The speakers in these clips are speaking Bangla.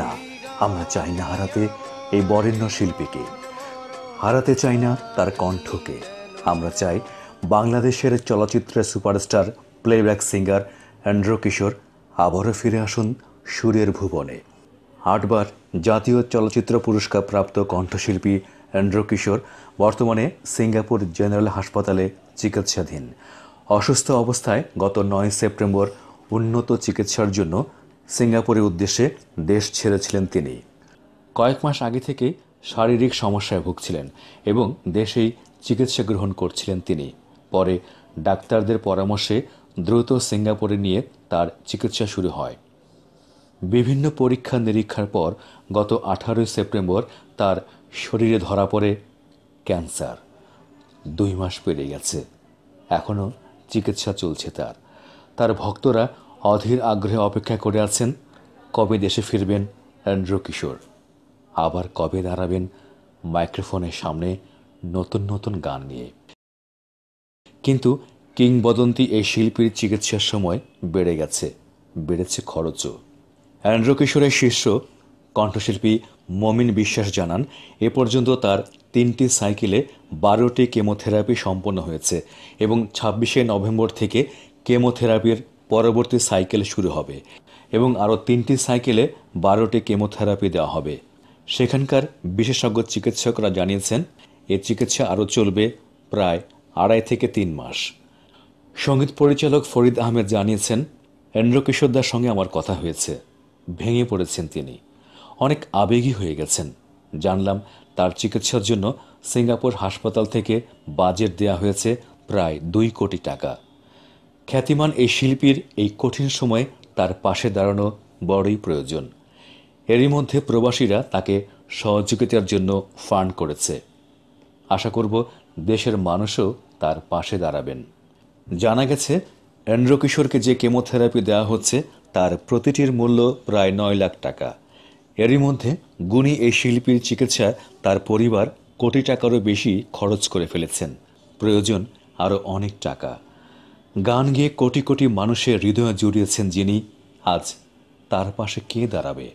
না আমরা চাই না হারাতে এই বরেণ্য শিল্পীকে হারাতে চাই না তার কণ্ঠকে আমরা চাই বাংলাদেশের চলচ্চিত্রের superstar playback singer Andrew Kishore আবারও ফিরে আসুন সুরের ভুবনে আটবার জাতীয় চলচ্চিত্র পুরস্কার প্রাপ্ত কণ্ঠশিল্পী অ্যান্ড্র কিশোর বর্তমানে সিঙ্গাপুর জেনারেল হাসপাতালে চিকিৎসাধীন অসুস্থ অবস্থায় গত নয় সেপ্টেম্বর উন্নত চিকিৎসার জন্য সিঙ্গাপুরের উদ্দেশ্যে দেশ ছেড়েছিলেন তিনি কয়েক মাস আগে থেকে শারীরিক সমস্যায় ভুগছিলেন এবং দেশেই চিকিৎসা গ্রহণ করছিলেন তিনি পরে ডাক্তারদের পরামর্শে দ্রুত সিঙ্গাপুরে নিয়ে তার চিকিৎসা শুরু হয় বিভিন্ন পরীক্ষা নিরীক্ষার পর গত আঠারোই সেপ্টেম্বর তার শরীরে ধরা পড়ে ক্যান্সার দুই মাস পেরিয়ে গেছে এখনও চিকিৎসা চলছে তার তার ভক্তরা অধীর আগ্রহে অপেক্ষা করে আছেন কবে দেশে ফিরবেন অ্যান্ড্রু কিশোর আবার কবে দাঁড়াবেন মাইক্রোফোনের সামনে নতুন নতুন গান নিয়ে কিন্তু কিংবদন্তি এই শিল্পীর চিকিৎসার সময় বেড়ে গেছে বেড়েছে খরচও অ্যান্ড্রু কিশোরের শীর্ষ কণ্ঠশিল্পী মমিন বিশ্বাস জানান এ পর্যন্ত তার তিনটি সাইকেলে বারোটি কেমোথেরাপি সম্পন্ন হয়েছে এবং ছাব্বিশে নভেম্বর থেকে কেমোথেরাপির পরবর্তী সাইকেল শুরু হবে এবং আরও তিনটি সাইকেলে বারোটি কেমোথেরাপি দেওয়া হবে সেখানকার বিশেষজ্ঞ চিকিৎসকরা জানিয়েছেন এ চিকিৎসা আরও চলবে প্রায় আড়াই থেকে তিন মাস সঙ্গীত পরিচালক ফরিদ আহমেদ জানিয়েছেন এন্দ্রকিশোরদার সঙ্গে আমার কথা হয়েছে ভেঙে পড়েছেন তিনি অনেক আবেগী হয়ে গেছেন জানলাম তার চিকিৎসার জন্য সিঙ্গাপুর হাসপাতাল থেকে বাজেট দেয়া হয়েছে প্রায় দুই কোটি টাকা খ্যাতিমান এই শিল্পীর এই কঠিন সময়ে তার পাশে দাঁড়ানো বড়ই প্রয়োজন এরই মধ্যে প্রবাসীরা তাকে সহযোগিতার জন্য ফান্ড করেছে আশা করব দেশের মানুষও তার পাশে দাঁড়াবেন জানা গেছে এন্ড্র কিশোরকে যে কেমোথেরাপি দেওয়া হচ্ছে তার প্রতিটির মূল্য প্রায় নয় লাখ টাকা এরই মধ্যে গুণী এই শিল্পীর চিকিৎসায় তার পরিবার কোটি টাকারও বেশি খরচ করে ফেলেছেন প্রয়োজন আরও অনেক টাকা গান গেয়ে কোটি কোটি মানুষের হৃদয়ে জুড়িয়েছেন যিনি আজ তার পাশে কে দাঁড়াবে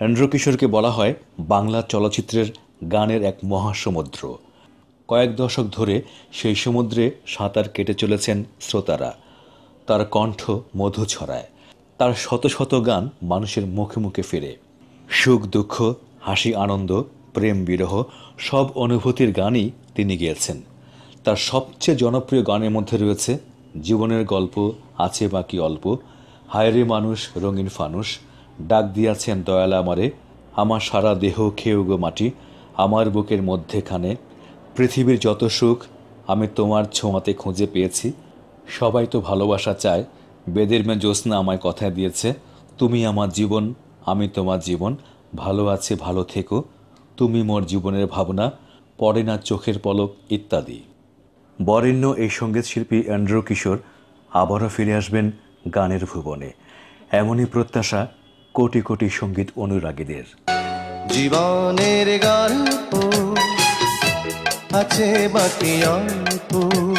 হেন্দ্র কিশোরকে বলা হয় বাংলা চলচ্চিত্রের গানের এক মহাসমুদ্র কয়েক দশক ধরে সেই সমুদ্রে সাঁতার কেটে চলেছেন শ্রোতারা তার কণ্ঠ মধু ছড়ায় তার শত শত গান মানুষের মুখে মুখে ফেরে সুখ দুঃখ হাসি আনন্দ প্রেম বিরহ সব অনুভূতির গানই তিনি গিয়েছেন তার সবচেয়ে জনপ্রিয় গানের মধ্যে রয়েছে জীবনের গল্প আছে বাকি অল্প হায়রে মানুষ রঙিন ফানুষ ডাক দিয়াছেন দয়াল আমারে আমার সারা দেহ খেয়ে গো মাটি আমার বুকের মধ্যেখানে পৃথিবীর যত সুখ আমি তোমার ছোঁয়াতে খুঁজে পেয়েছি সবাই তো ভালোবাসা চায় বেদের মেয়ে জ্যোৎস্না আমায় কথা দিয়েছে তুমি আমার জীবন আমি তোমার জীবন ভালো আছে ভালো থেকো তুমি মোর জীবনের ভাবনা পড়ে না চোখের পলক ইত্যাদি বরেণ্য এই সঙ্গীতশিল্পী অ্যান্ড্রু কিশোর আবারও ফিরে আসবেন গানের ভুবনে এমনই প্রত্যাশা কোটি কোটি সঙ্গীত অনুরাগীদের জীবনের গল্প আছে বাকি অল্প